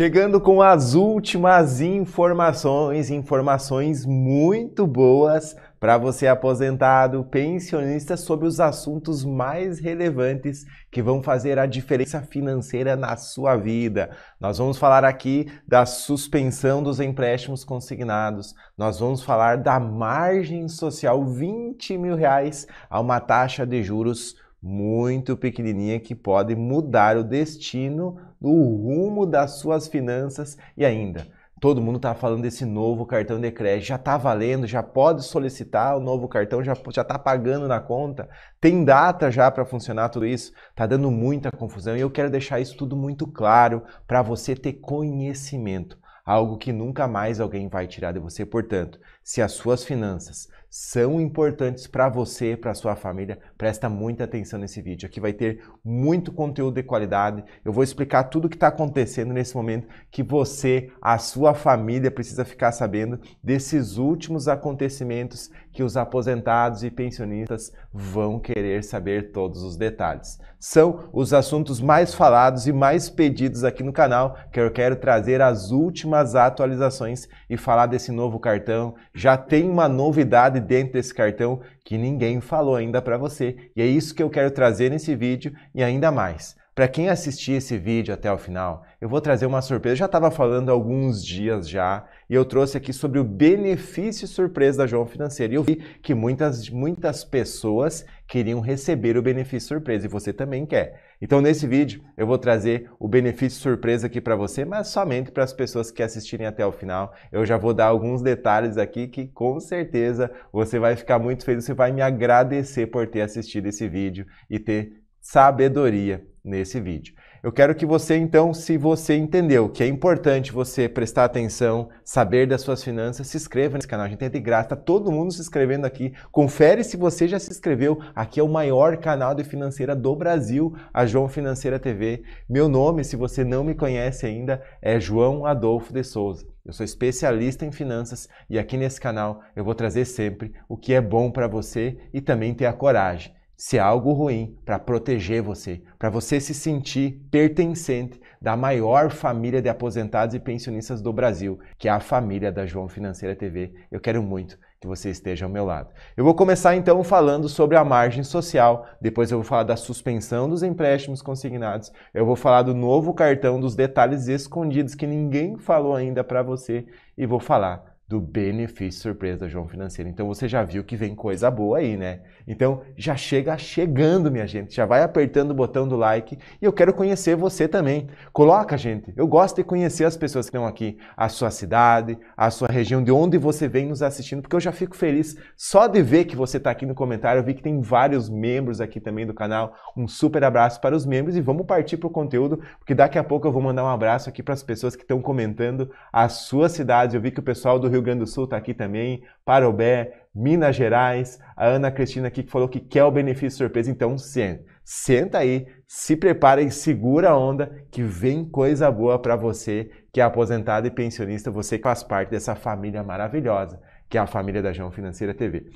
Chegando com as últimas informações, informações muito boas para você aposentado, pensionista, sobre os assuntos mais relevantes que vão fazer a diferença financeira na sua vida. Nós vamos falar aqui da suspensão dos empréstimos consignados, nós vamos falar da margem social 20 mil reais a uma taxa de juros muito pequenininha que pode mudar o destino, o rumo das suas finanças e ainda. Todo mundo está falando desse novo cartão de crédito. Já está valendo, já pode solicitar o novo cartão, já está pagando na conta. Tem data já para funcionar tudo isso. Está dando muita confusão e eu quero deixar isso tudo muito claro para você ter conhecimento algo que nunca mais alguém vai tirar de você. Portanto, se as suas finanças são importantes para você, para sua família, presta muita atenção nesse vídeo. Aqui vai ter muito conteúdo de qualidade. Eu vou explicar tudo o que está acontecendo nesse momento que você, a sua família precisa ficar sabendo desses últimos acontecimentos que os aposentados e pensionistas vão querer saber todos os detalhes. São os assuntos mais falados e mais pedidos aqui no canal, que eu quero trazer as últimas atualizações e falar desse novo cartão, já tem uma novidade dentro desse cartão que ninguém falou ainda para você. E é isso que eu quero trazer nesse vídeo e ainda mais. Para quem assistir esse vídeo até o final, eu vou trazer uma surpresa. Eu já estava falando há alguns dias já e eu trouxe aqui sobre o benefício surpresa da João Financeira. E eu vi que muitas, muitas pessoas queriam receber o benefício surpresa e você também quer. Então, nesse vídeo, eu vou trazer o benefício surpresa aqui para você, mas somente para as pessoas que assistirem até o final. Eu já vou dar alguns detalhes aqui que com certeza você vai ficar muito feliz, você vai me agradecer por ter assistido esse vídeo e ter sabedoria nesse vídeo. Eu quero que você, então, se você entendeu que é importante você prestar atenção, saber das suas finanças, se inscreva nesse canal. A gente é de graça, tá todo mundo se inscrevendo aqui. Confere se você já se inscreveu. Aqui é o maior canal de financeira do Brasil, a João Financeira TV. Meu nome, se você não me conhece ainda, é João Adolfo de Souza. Eu sou especialista em finanças e aqui nesse canal eu vou trazer sempre o que é bom para você e também ter a coragem se é algo ruim, para proteger você, para você se sentir pertencente da maior família de aposentados e pensionistas do Brasil, que é a família da João Financeira TV. Eu quero muito que você esteja ao meu lado. Eu vou começar então falando sobre a margem social, depois eu vou falar da suspensão dos empréstimos consignados, eu vou falar do novo cartão, dos detalhes escondidos que ninguém falou ainda para você e vou falar do benefício surpresa da João Financeira. Então você já viu que vem coisa boa aí, né? Então já chega chegando, minha gente, já vai apertando o botão do like e eu quero conhecer você também. Coloca, gente, eu gosto de conhecer as pessoas que estão aqui, a sua cidade, a sua região, de onde você vem nos assistindo, porque eu já fico feliz só de ver que você está aqui no comentário. Eu vi que tem vários membros aqui também do canal. Um super abraço para os membros e vamos partir para o conteúdo, porque daqui a pouco eu vou mandar um abraço aqui para as pessoas que estão comentando a sua cidade. Eu vi que o pessoal do Rio Grande do Sul está aqui também, Parobé, Minas Gerais, a Ana Cristina aqui que falou que quer o benefício surpresa, então senta, senta aí, se prepara e segura a onda que vem coisa boa para você que é aposentado e pensionista, você que faz parte dessa família maravilhosa que é a família da João Financeira TV.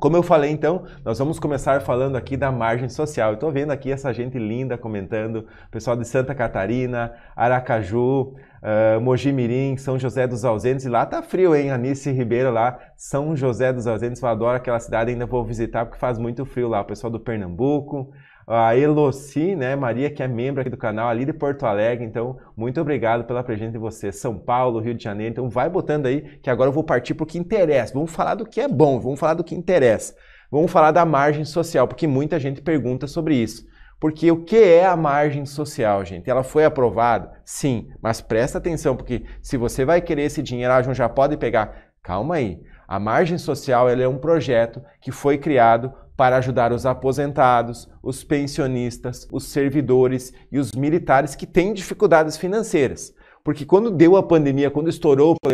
Como eu falei, então, nós vamos começar falando aqui da margem social. Estou vendo aqui essa gente linda comentando, pessoal de Santa Catarina, Aracaju, uh, ah, Mojimirim, São José dos Ausentes. E lá tá frio, hein? Anice Ribeiro lá, São José dos Ausentes. Eu adoro aquela cidade, ainda vou visitar porque faz muito frio lá. O pessoal do Pernambuco, a Eloci, né, Maria, que é membro aqui do canal, ali de Porto Alegre. Então, muito obrigado pela presença de você. São Paulo, Rio de Janeiro. Então, vai botando aí, que agora eu vou partir para o que interessa. Vamos falar do que é bom, vamos falar do que interessa. Vamos falar da margem social, porque muita gente pergunta sobre isso. Porque o que é a margem social, gente? Ela foi aprovada? Sim, mas presta atenção, porque se você vai querer esse dinheiro, a ah, João, já pode pegar. Calma aí. A margem social ela é um projeto que foi criado para ajudar os aposentados, os pensionistas, os servidores e os militares que têm dificuldades financeiras. Porque quando deu a pandemia, quando estourou o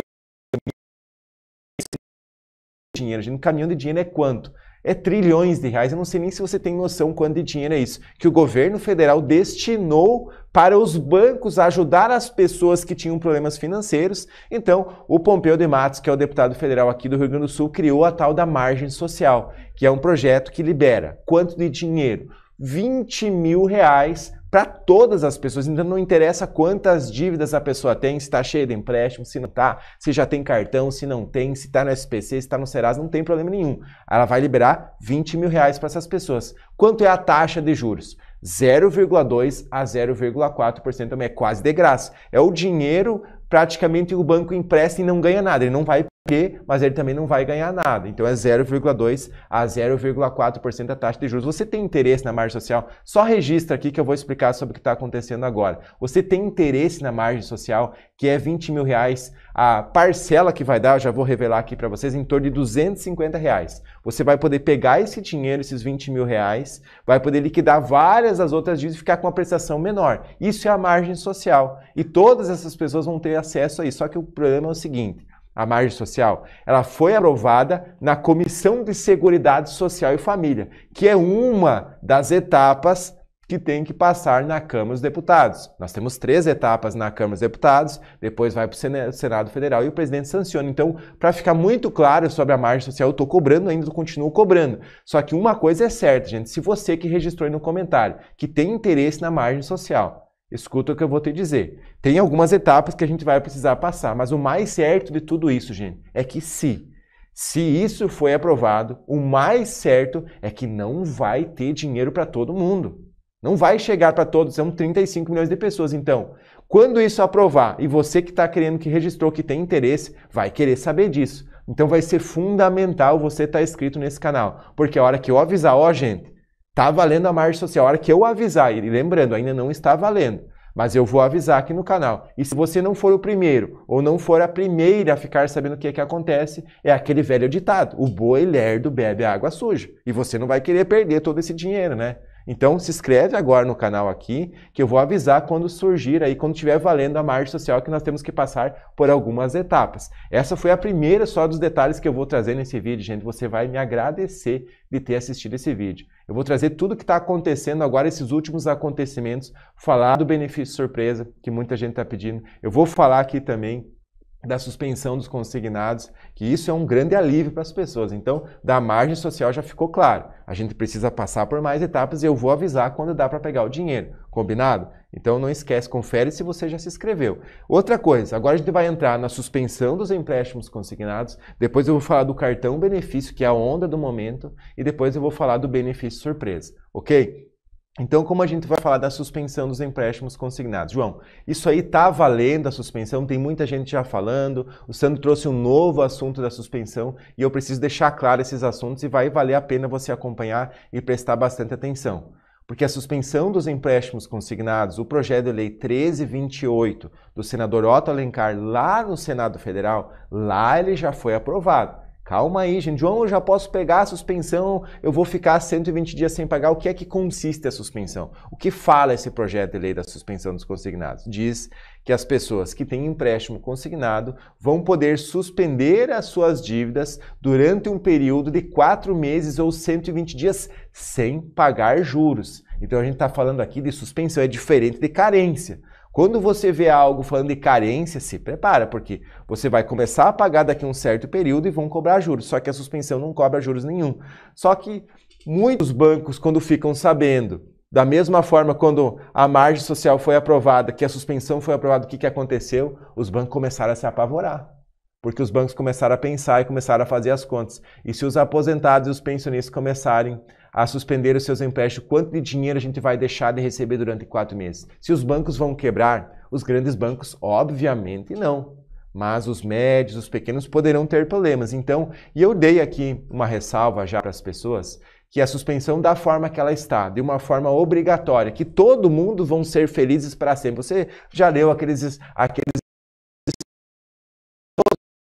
dinheiro, um caminhão de dinheiro é quanto? é trilhões de reais. Eu não sei nem se você tem noção quanto de dinheiro é isso, que o governo federal destinou para os bancos ajudar as pessoas que tinham problemas financeiros. Então, o Pompeu de Matos, que é o deputado federal aqui do Rio Grande do Sul, criou a tal da margem social, que é um projeto que libera quanto de dinheiro? 20 mil reais para todas as pessoas. Então não interessa quantas dívidas a pessoa tem, se está cheia de empréstimo, se não está, se já tem cartão, se não tem, se está no SPC, se está no Serasa, não tem problema nenhum. Ela vai liberar 20 mil reais para essas pessoas. Quanto é a taxa de juros? 0,2 a 0,4% também é quase de graça. É o dinheiro praticamente o banco empresta e não ganha nada, ele não vai mas ele também não vai ganhar nada. Então é 0,2 a 0,4% da taxa de juros. Você tem interesse na margem social? Só registra aqui que eu vou explicar sobre o que está acontecendo agora. Você tem interesse na margem social, que é 20 mil reais, a parcela que vai dar, eu já vou revelar aqui para vocês, em torno de 250 reais. Você vai poder pegar esse dinheiro, esses 20 mil reais, vai poder liquidar várias das outras dívidas e ficar com uma prestação menor. Isso é a margem social. E todas essas pessoas vão ter acesso a isso. Só que o problema é o seguinte: a margem social, ela foi aprovada na Comissão de Seguridade Social e Família, que é uma das etapas que tem que passar na Câmara dos Deputados. Nós temos três etapas na Câmara dos Deputados, depois vai para o Senado Federal e o presidente sanciona. Então, para ficar muito claro sobre a margem social, eu estou cobrando ainda, continuo cobrando. Só que uma coisa é certa, gente, se você que registrou aí no comentário, que tem interesse na margem social, Escuta o que eu vou te dizer. Tem algumas etapas que a gente vai precisar passar, mas o mais certo de tudo isso, gente, é que se. Se isso foi aprovado, o mais certo é que não vai ter dinheiro para todo mundo. Não vai chegar para todos, são 35 milhões de pessoas. Então, quando isso aprovar e você que está querendo, que registrou, que tem interesse, vai querer saber disso. Então, vai ser fundamental você estar tá inscrito nesse canal, porque a hora que eu avisar, ó, gente, Tá valendo a margem social. A hora que eu avisar, e lembrando, ainda não está valendo, mas eu vou avisar aqui no canal. E se você não for o primeiro ou não for a primeira a ficar sabendo o que é que acontece, é aquele velho ditado: o boi lerdo bebe água suja. E você não vai querer perder todo esse dinheiro, né? Então se inscreve agora no canal aqui, que eu vou avisar quando surgir aí, quando tiver valendo a margem social, que nós temos que passar por algumas etapas. Essa foi a primeira só dos detalhes que eu vou trazer nesse vídeo, gente. Você vai me agradecer de ter assistido esse vídeo. Eu vou trazer tudo que está acontecendo agora, esses últimos acontecimentos, falar do benefício surpresa, que muita gente está pedindo. Eu vou falar aqui também da suspensão dos consignados, que isso é um grande alívio para as pessoas. Então, da margem social já ficou claro. A gente precisa passar por mais etapas e eu vou avisar quando dá para pegar o dinheiro, combinado? Então não esquece, confere se você já se inscreveu. Outra coisa, agora a gente vai entrar na suspensão dos empréstimos consignados, depois eu vou falar do cartão benefício, que é a onda do momento, e depois eu vou falar do benefício surpresa, ok? Então, como a gente vai falar da suspensão dos empréstimos consignados? João, isso aí está valendo a suspensão, tem muita gente já falando. O Sandro trouxe um novo assunto da suspensão e eu preciso deixar claro esses assuntos e vai valer a pena você acompanhar e prestar bastante atenção. Porque a suspensão dos empréstimos consignados, o projeto de lei 1328 do senador Otto Alencar lá no Senado Federal, lá ele já foi aprovado. Calma aí, gente. João, eu já posso pegar a suspensão, eu vou ficar 120 dias sem pagar. O que é que consiste a suspensão? O que fala esse projeto de lei da suspensão dos consignados? Diz que as pessoas que têm empréstimo consignado vão poder suspender as suas dívidas durante um período de quatro meses ou 120 dias sem pagar juros. Então a gente está falando aqui de suspensão, é diferente de carência. Quando você vê algo falando de carência, se prepara, porque você vai começar a pagar daqui a um certo período e vão cobrar juros. Só que a suspensão não cobra juros nenhum. Só que muitos bancos, quando ficam sabendo, da mesma forma, quando a margem social foi aprovada, que a suspensão foi aprovada, o que, que aconteceu? Os bancos começaram a se apavorar. Porque os bancos começaram a pensar e começaram a fazer as contas. E se os aposentados e os pensionistas começarem a suspender os seus empréstimos, quanto de dinheiro a gente vai deixar de receber durante quatro meses? Se os bancos vão quebrar, os grandes bancos, obviamente, não. Mas os médios, os pequenos poderão ter problemas. Então, e eu dei aqui uma ressalva já para as pessoas que a suspensão da forma que ela está, de uma forma obrigatória, que todo mundo vão ser felizes para sempre. Você já leu aqueles, aqueles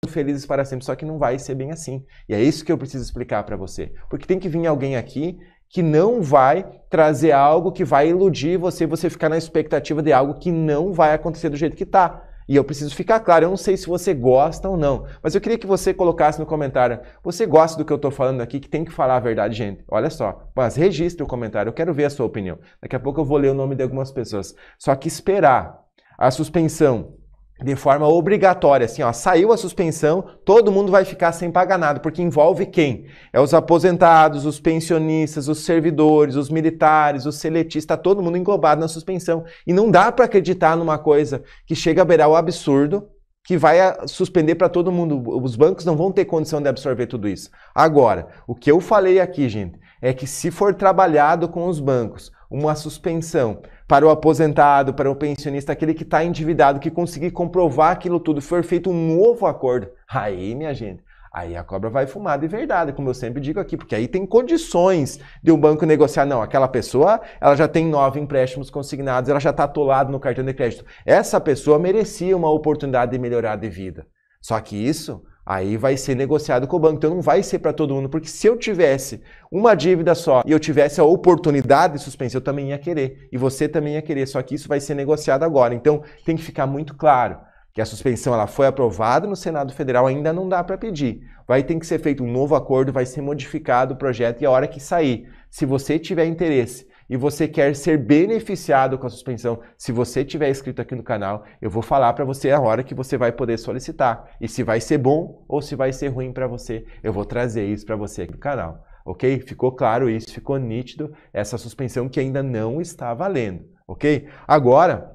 felizes para sempre, só que não vai ser bem assim. E é isso que eu preciso explicar para você. Porque tem que vir alguém aqui que não vai trazer algo que vai iludir você, você ficar na expectativa de algo que não vai acontecer do jeito que está. E eu preciso ficar claro, eu não sei se você gosta ou não, mas eu queria que você colocasse no comentário, você gosta do que eu estou falando aqui, que tem que falar a verdade, gente? Olha só, mas registre o comentário, eu quero ver a sua opinião. Daqui a pouco eu vou ler o nome de algumas pessoas. Só que esperar a suspensão de forma obrigatória, assim, ó, saiu a suspensão, todo mundo vai ficar sem pagar nada, porque envolve quem? É os aposentados, os pensionistas, os servidores, os militares, os seletistas, tá todo mundo englobado na suspensão. E não dá para acreditar numa coisa que chega a beirar o absurdo, que vai suspender para todo mundo. Os bancos não vão ter condição de absorver tudo isso. Agora, o que eu falei aqui, gente, é que se for trabalhado com os bancos uma suspensão para o aposentado, para o pensionista, aquele que está endividado, que conseguir comprovar aquilo tudo, for feito um novo acordo. Aí, minha gente, aí a cobra vai fumar de verdade, como eu sempre digo aqui, porque aí tem condições de um banco negociar. Não, aquela pessoa, ela já tem nove empréstimos consignados, ela já está atolada no cartão de crédito. Essa pessoa merecia uma oportunidade de melhorar de vida. Só que isso Aí vai ser negociado com o banco. Então não vai ser para todo mundo, porque se eu tivesse uma dívida só e eu tivesse a oportunidade de suspensão, eu também ia querer. E você também ia querer, só que isso vai ser negociado agora. Então tem que ficar muito claro que a suspensão ela foi aprovada no Senado Federal, ainda não dá para pedir. Vai ter que ser feito um novo acordo, vai ser modificado o projeto e a hora que sair, se você tiver interesse e você quer ser beneficiado com a suspensão, se você tiver inscrito aqui no canal, eu vou falar para você a hora que você vai poder solicitar e se vai ser bom ou se vai ser ruim para você. Eu vou trazer isso para você aqui no canal, ok? Ficou claro isso? Ficou nítido essa suspensão que ainda não está valendo, ok? Agora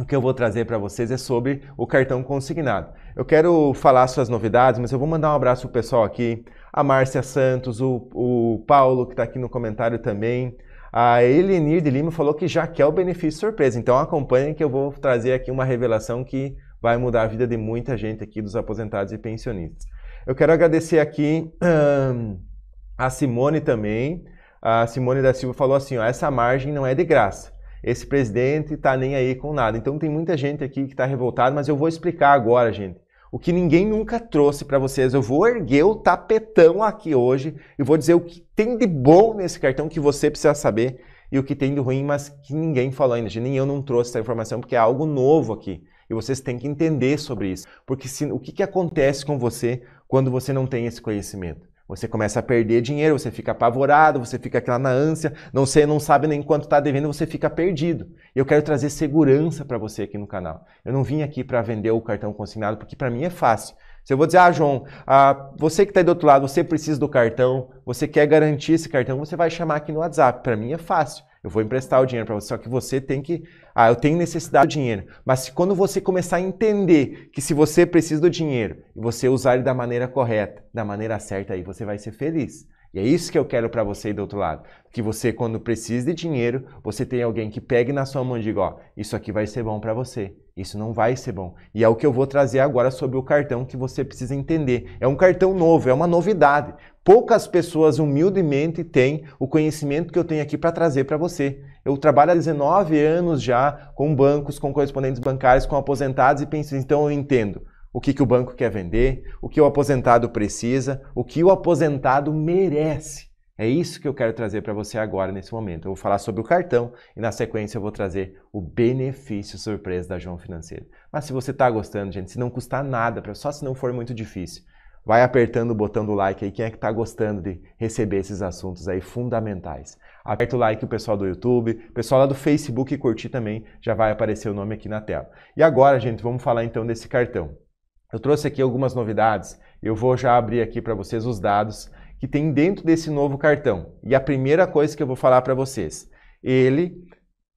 o que eu vou trazer para vocês é sobre o cartão consignado. Eu quero falar suas novidades, mas eu vou mandar um abraço pro pessoal aqui, a Márcia Santos, o, o Paulo que está aqui no comentário também, a Elenir de Lima falou que já quer o benefício surpresa. Então acompanhe que eu vou trazer aqui uma revelação que vai mudar a vida de muita gente aqui dos aposentados e pensionistas. Eu quero agradecer aqui um, a Simone também. A Simone da Silva falou assim: ó, essa margem não é de graça. Esse presidente está nem aí com nada. Então tem muita gente aqui que está revoltada, mas eu vou explicar agora, gente o que ninguém nunca trouxe para vocês. Eu vou erguer o tapetão aqui hoje e vou dizer o que tem de bom nesse cartão que você precisa saber e o que tem de ruim, mas que ninguém falou ainda. Nem eu não trouxe essa informação porque é algo novo aqui. E vocês têm que entender sobre isso. Porque se, o que, que acontece com você quando você não tem esse conhecimento? Você começa a perder dinheiro, você fica apavorado, você fica aquela na ânsia, não sei, não sabe nem quanto está devendo, você fica perdido. Eu quero trazer segurança para você aqui no canal. Eu não vim aqui para vender o cartão consignado, porque para mim é fácil. Se eu vou dizer, ah, João, ah, você que está aí do outro lado, você precisa do cartão, você quer garantir esse cartão, você vai chamar aqui no WhatsApp. Para mim é fácil. Eu vou emprestar o dinheiro para você, só que você tem que. Ah, eu tenho necessidade do dinheiro. Mas se quando você começar a entender que se você precisa do dinheiro e você usar ele da maneira correta, da maneira certa, aí você vai ser feliz. E é isso que eu quero para você do outro lado. Que você, quando precisa de dinheiro, você tem alguém que pegue na sua mão e diga: Ó, isso aqui vai ser bom para você. Isso não vai ser bom. E é o que eu vou trazer agora sobre o cartão que você precisa entender. É um cartão novo, é uma novidade. Poucas pessoas humildemente têm o conhecimento que eu tenho aqui para trazer para você. Eu trabalho há 19 anos já com bancos, com correspondentes bancários, com aposentados e pensões, então eu entendo o que, que o banco quer vender, o que o aposentado precisa, o que o aposentado merece. É isso que eu quero trazer para você agora, nesse momento. Eu vou falar sobre o cartão e, na sequência, eu vou trazer o benefício surpresa da João Financeiro. Mas se você está gostando, gente, se não custar nada, só se não for muito difícil, vai apertando o botão do like aí. Quem é que está gostando de receber esses assuntos aí fundamentais? Aperta o like o pessoal do YouTube, o pessoal lá do Facebook curtir também, já vai aparecer o nome aqui na tela. E agora, gente, vamos falar então desse cartão. Eu trouxe aqui algumas novidades, eu vou já abrir aqui para vocês os dados que tem dentro desse novo cartão. E a primeira coisa que eu vou falar para vocês, ele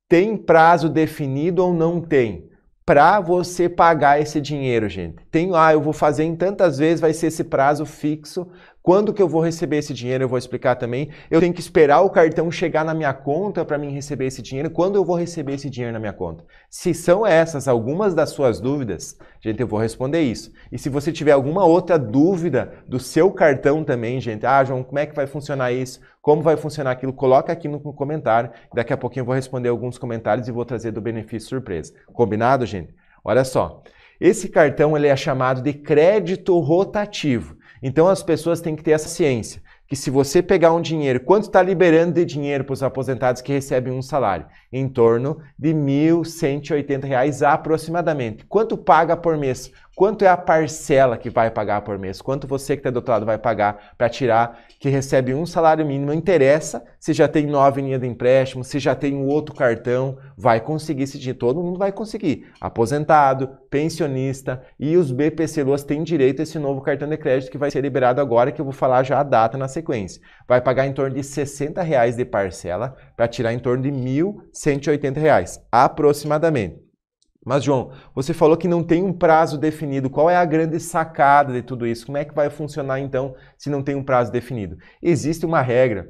tem prazo definido ou não tem? Para você pagar esse dinheiro, gente. Tem ah, eu vou fazer em tantas vezes, vai ser esse prazo fixo quando que eu vou receber esse dinheiro? Eu vou explicar também. Eu tenho que esperar o cartão chegar na minha conta para mim receber esse dinheiro. Quando eu vou receber esse dinheiro na minha conta? Se são essas algumas das suas dúvidas, gente, eu vou responder isso. E se você tiver alguma outra dúvida do seu cartão também, gente, ah, João, como é que vai funcionar isso? Como vai funcionar aquilo? Coloca aqui no comentário. Daqui a pouquinho eu vou responder alguns comentários e vou trazer do benefício surpresa. Combinado, gente? Olha só. Esse cartão ele é chamado de crédito rotativo. Então as pessoas têm que ter essa ciência, que se você pegar um dinheiro, quanto está liberando de dinheiro para os aposentados que recebem um salário? Em torno de R$ 1.180 aproximadamente. Quanto paga por mês? Quanto é a parcela que vai pagar por mês? Quanto você que está do outro lado vai pagar para tirar, que recebe um salário mínimo? interessa se já tem nove linhas de empréstimo, se já tem um outro cartão, vai conseguir esse dinheiro. Todo mundo vai conseguir. Aposentado, pensionista e os BPC Luas têm direito a esse novo cartão de crédito que vai ser liberado agora, que eu vou falar já a data na sequência. Vai pagar em torno de R$ 60 de parcela para tirar em torno de R$ 1.180 aproximadamente. Mas, João, você falou que não tem um prazo definido. Qual é a grande sacada de tudo isso? Como é que vai funcionar então se não tem um prazo definido? Existe uma regra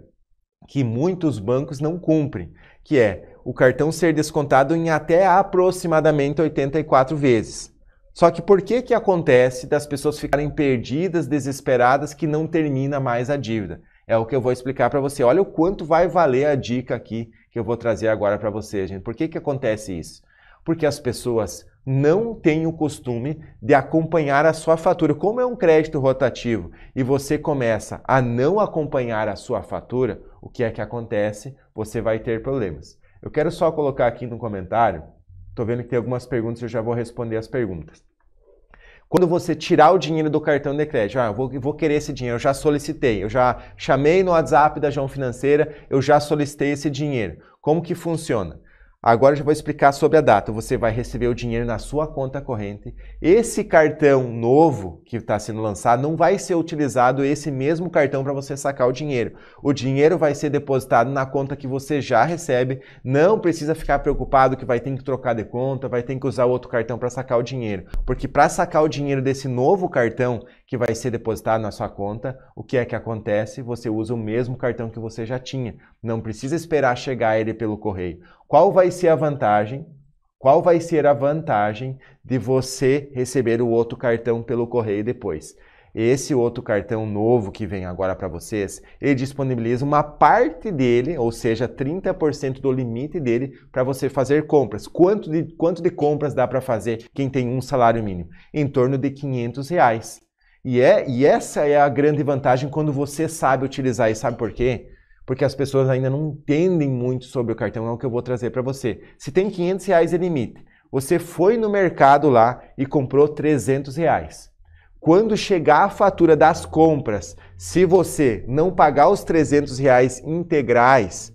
que muitos bancos não cumprem, que é o cartão ser descontado em até aproximadamente 84 vezes. Só que por que que acontece das pessoas ficarem perdidas, desesperadas, que não termina mais a dívida? É o que eu vou explicar para você. Olha o quanto vai valer a dica aqui que eu vou trazer agora para você, gente. Por que que acontece isso? Porque as pessoas não têm o costume de acompanhar a sua fatura. Como é um crédito rotativo e você começa a não acompanhar a sua fatura, o que é que acontece? Você vai ter problemas. Eu quero só colocar aqui no comentário, estou vendo que tem algumas perguntas, eu já vou responder as perguntas. Quando você tirar o dinheiro do cartão de crédito, ah, eu vou, vou querer esse dinheiro, eu já solicitei, eu já chamei no WhatsApp da João Financeira, eu já solicitei esse dinheiro. Como que funciona? Agora eu já vou explicar sobre a data. Você vai receber o dinheiro na sua conta corrente. Esse cartão novo que está sendo lançado não vai ser utilizado esse mesmo cartão para você sacar o dinheiro. O dinheiro vai ser depositado na conta que você já recebe. Não precisa ficar preocupado que vai ter que trocar de conta, vai ter que usar outro cartão para sacar o dinheiro. Porque para sacar o dinheiro desse novo cartão que vai ser depositado na sua conta, o que é que acontece? Você usa o mesmo cartão que você já tinha. Não precisa esperar chegar ele pelo correio. Qual vai ser a vantagem? Qual vai ser a vantagem de você receber o outro cartão pelo correio depois? Esse outro cartão novo que vem agora para vocês, ele disponibiliza uma parte dele, ou seja, 30% do limite dele para você fazer compras. Quanto de, quanto de compras dá para fazer quem tem um salário mínimo? Em torno de 500 reais. E, é, e essa é a grande vantagem quando você sabe utilizar. E sabe por quê? porque as pessoas ainda não entendem muito sobre o cartão, é o que eu vou trazer para você. Se tem 500 reais é limite, você foi no mercado lá e comprou 300 reais. Quando chegar a fatura das compras, se você não pagar os 300 reais integrais,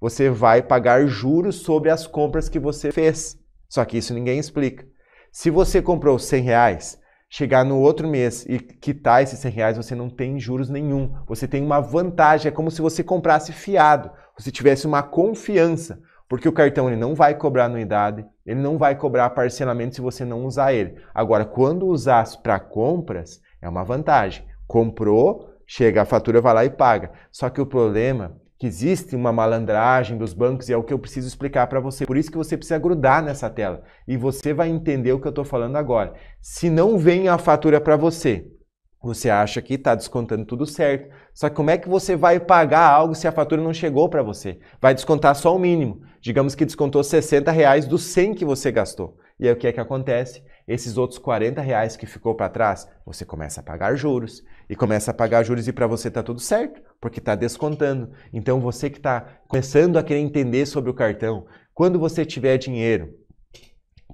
você vai pagar juros sobre as compras que você fez. Só que isso ninguém explica. Se você comprou 100 reais chegar no outro mês e quitar esses 100 reais, você não tem juros nenhum. Você tem uma vantagem, é como se você comprasse fiado, você tivesse uma confiança, porque o cartão ele não vai cobrar anuidade, ele não vai cobrar parcelamento se você não usar ele. Agora, quando usar para compras, é uma vantagem. Comprou, chega a fatura, vai lá e paga. Só que o problema que existe uma malandragem dos bancos e é o que eu preciso explicar para você. Por isso que você precisa grudar nessa tela e você vai entender o que eu estou falando agora. Se não vem a fatura para você, você acha que está descontando tudo certo, só que como é que você vai pagar algo se a fatura não chegou para você? Vai descontar só o mínimo. Digamos que descontou 60 reais dos 100 que você gastou. E aí o que é que acontece? esses outros 40 reais que ficou para trás, você começa a pagar juros e começa a pagar juros e para você tá tudo certo, porque tá descontando. Então você que está começando a querer entender sobre o cartão, quando você tiver dinheiro,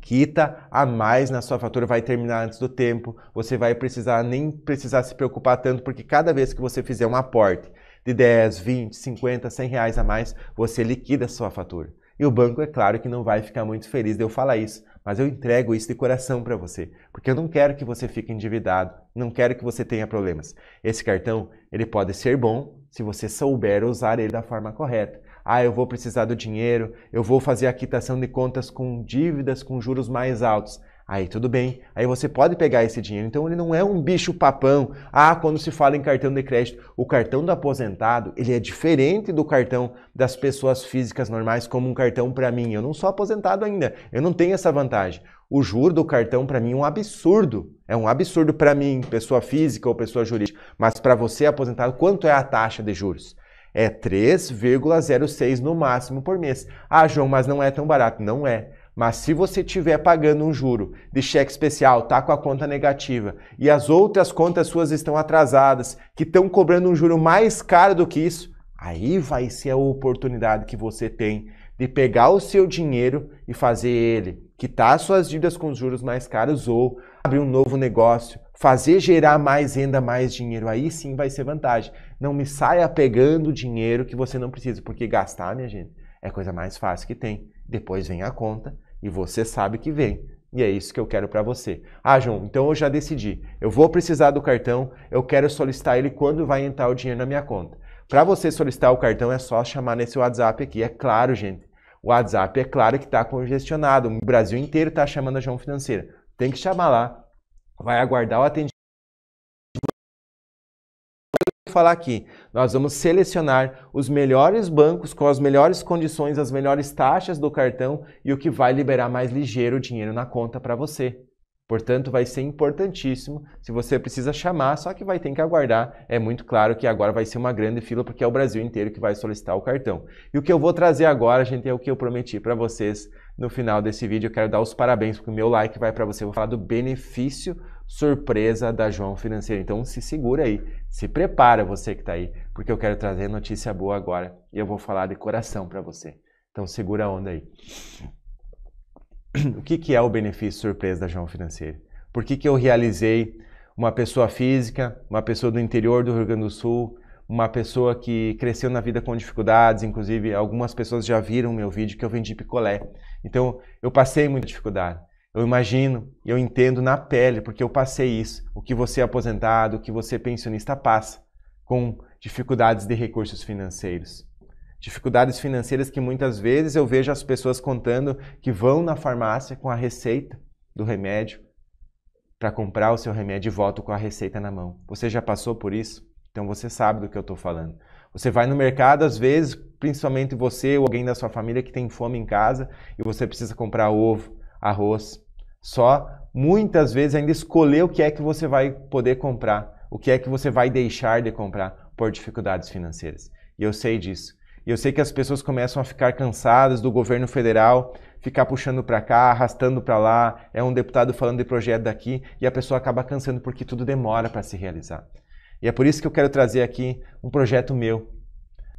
quita a mais na sua fatura, vai terminar antes do tempo, você vai precisar nem precisar se preocupar tanto, porque cada vez que você fizer um aporte de 10, 20, 50, 100 reais a mais, você liquida a sua fatura. E o banco, é claro que não vai ficar muito feliz de eu falar isso, mas eu entrego isso de coração para você, porque eu não quero que você fique endividado, não quero que você tenha problemas. Esse cartão, ele pode ser bom se você souber usar ele da forma correta. Ah, eu vou precisar do dinheiro, eu vou fazer a quitação de contas com dívidas com juros mais altos. Aí tudo bem, aí você pode pegar esse dinheiro. Então ele não é um bicho papão. Ah, quando se fala em cartão de crédito, o cartão do aposentado, ele é diferente do cartão das pessoas físicas normais como um cartão para mim. Eu não sou aposentado ainda, eu não tenho essa vantagem. O juro do cartão para mim é um absurdo. É um absurdo para mim, pessoa física ou pessoa jurídica, mas para você aposentado, quanto é a taxa de juros? É 3,06 no máximo por mês. Ah, João, mas não é tão barato, não é mas se você estiver pagando um juro de cheque especial, tá com a conta negativa e as outras contas suas estão atrasadas, que estão cobrando um juro mais caro do que isso, aí vai ser a oportunidade que você tem de pegar o seu dinheiro e fazer ele quitar suas dívidas com os juros mais caros ou abrir um novo negócio, fazer gerar mais renda, mais dinheiro. Aí sim vai ser vantagem. Não me saia pegando dinheiro que você não precisa, porque gastar, minha gente, é a coisa mais fácil que tem. Depois vem a conta e você sabe que vem. E é isso que eu quero para você. Ah, João, então eu já decidi. Eu vou precisar do cartão, eu quero solicitar ele quando vai entrar o dinheiro na minha conta. Para você solicitar o cartão é só chamar nesse WhatsApp aqui. É claro, gente. O WhatsApp é claro que está congestionado. O Brasil inteiro está chamando a João Financeira. Tem que chamar lá. Vai aguardar o atendimento falar aqui. Nós vamos selecionar os melhores bancos com as melhores condições, as melhores taxas do cartão e o que vai liberar mais ligeiro dinheiro na conta para você. Portanto, vai ser importantíssimo. Se você precisa chamar, só que vai ter que aguardar. É muito claro que agora vai ser uma grande fila, porque é o Brasil inteiro que vai solicitar o cartão. E o que eu vou trazer agora, gente, é o que eu prometi para vocês no final desse vídeo. Eu quero dar os parabéns, porque o meu like vai para você. Eu vou falar do benefício surpresa da João Financeira. Então se segura aí, se prepara você que está aí, porque eu quero trazer notícia boa agora e eu vou falar de coração para você. Então segura a onda aí. O que, que é o benefício surpresa da João Financeira? Por que, que eu realizei uma pessoa física, uma pessoa do interior do Rio Grande do Sul, uma pessoa que cresceu na vida com dificuldades, inclusive algumas pessoas já viram meu vídeo que eu vendi picolé. Então eu passei muita dificuldade. Eu imagino, eu entendo na pele, porque eu passei isso. O que você é aposentado, o que você é pensionista passa com dificuldades de recursos financeiros. Dificuldades financeiras que muitas vezes eu vejo as pessoas contando que vão na farmácia com a receita do remédio para comprar o seu remédio e voltam com a receita na mão. Você já passou por isso? Então você sabe do que eu estou falando. Você vai no mercado, às vezes, principalmente você ou alguém da sua família que tem fome em casa e você precisa comprar ovo, arroz. Só muitas vezes ainda escolher o que é que você vai poder comprar, o que é que você vai deixar de comprar por dificuldades financeiras. E eu sei disso. E eu sei que as pessoas começam a ficar cansadas do governo federal, ficar puxando para cá, arrastando para lá, é um deputado falando de projeto daqui e a pessoa acaba cansando porque tudo demora para se realizar. E é por isso que eu quero trazer aqui um projeto meu,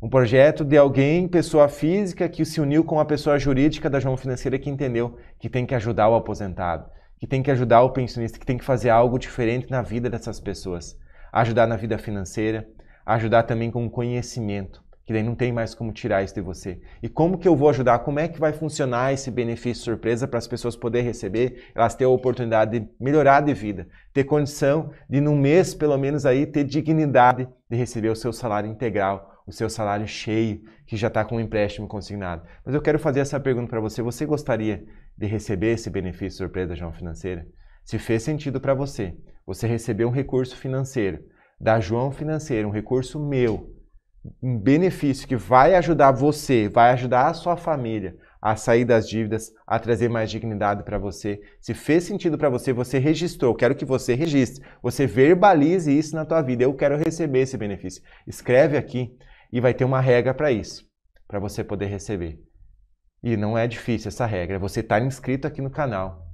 um projeto de alguém, pessoa física, que se uniu com a pessoa jurídica da João Financeira que entendeu que tem que ajudar o aposentado, que tem que ajudar o pensionista, que tem que fazer algo diferente na vida dessas pessoas. Ajudar na vida financeira, ajudar também com conhecimento, que daí não tem mais como tirar isso de você. E como que eu vou ajudar? Como é que vai funcionar esse benefício surpresa para as pessoas poderem receber, elas ter a oportunidade de melhorar de vida, ter condição de, num mês pelo menos aí, ter dignidade de receber o seu salário integral o seu salário cheio, que já está com um empréstimo consignado. Mas eu quero fazer essa pergunta para você: você gostaria de receber esse benefício surpresa João Financeira? Se fez sentido para você, você recebeu um recurso financeiro da João Financeira, um recurso meu, um benefício que vai ajudar você, vai ajudar a sua família a sair das dívidas, a trazer mais dignidade para você. Se fez sentido para você, você registrou. Quero que você registre. Você verbalize isso na tua vida. Eu quero receber esse benefício. Escreve aqui e vai ter uma regra para isso, para você poder receber. E não é difícil essa regra, é você estar tá inscrito aqui no canal.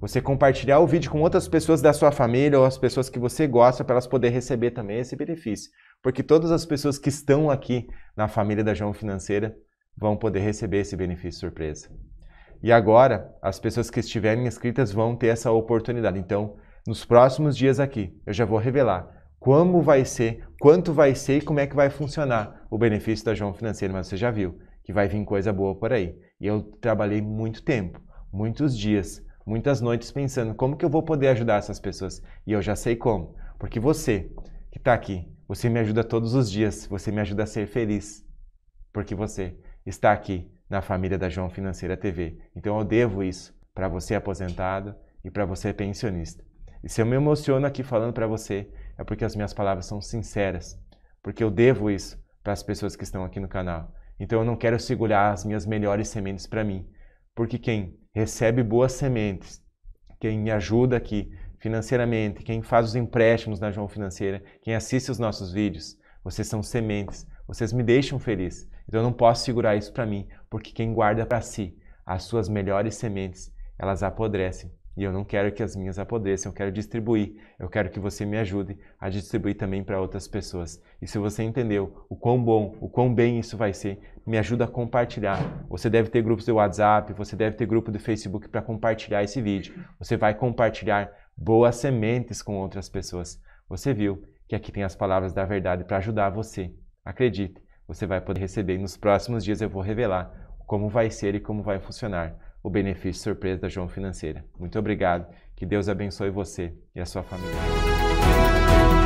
Você compartilhar o vídeo com outras pessoas da sua família ou as pessoas que você gosta para elas poderem receber também esse benefício. Porque todas as pessoas que estão aqui na família da João Financeira vão poder receber esse benefício surpresa. E agora, as pessoas que estiverem inscritas vão ter essa oportunidade. Então, nos próximos dias aqui, eu já vou revelar como vai ser, quanto vai ser e como é que vai funcionar o benefício da João Financeiro, mas você já viu que vai vir coisa boa por aí. E eu trabalhei muito tempo, muitos dias, muitas noites pensando como que eu vou poder ajudar essas pessoas. E eu já sei como, porque você que está aqui, você me ajuda todos os dias, você me ajuda a ser feliz, porque você está aqui na família da João Financeira TV. Então eu devo isso para você aposentado e para você pensionista. E se eu me emociono aqui falando para você, é porque as minhas palavras são sinceras, porque eu devo isso para as pessoas que estão aqui no canal. Então eu não quero segurar as minhas melhores sementes para mim, porque quem recebe boas sementes, quem me ajuda aqui financeiramente, quem faz os empréstimos na João Financeira, quem assiste os nossos vídeos, vocês são sementes, vocês me deixam feliz. Então eu não posso segurar isso para mim, porque quem guarda para si as suas melhores sementes, elas apodrecem e eu não quero que as minhas apodreçam, eu quero distribuir. Eu quero que você me ajude a distribuir também para outras pessoas. E se você entendeu o quão bom, o quão bem isso vai ser, me ajuda a compartilhar. Você deve ter grupos de WhatsApp, você deve ter grupo do Facebook para compartilhar esse vídeo. Você vai compartilhar boas sementes com outras pessoas. Você viu que aqui tem as palavras da verdade para ajudar você. Acredite, você vai poder receber. E nos próximos dias eu vou revelar como vai ser e como vai funcionar o benefício surpresa da João Financeira. Muito obrigado, que Deus abençoe você e a sua família.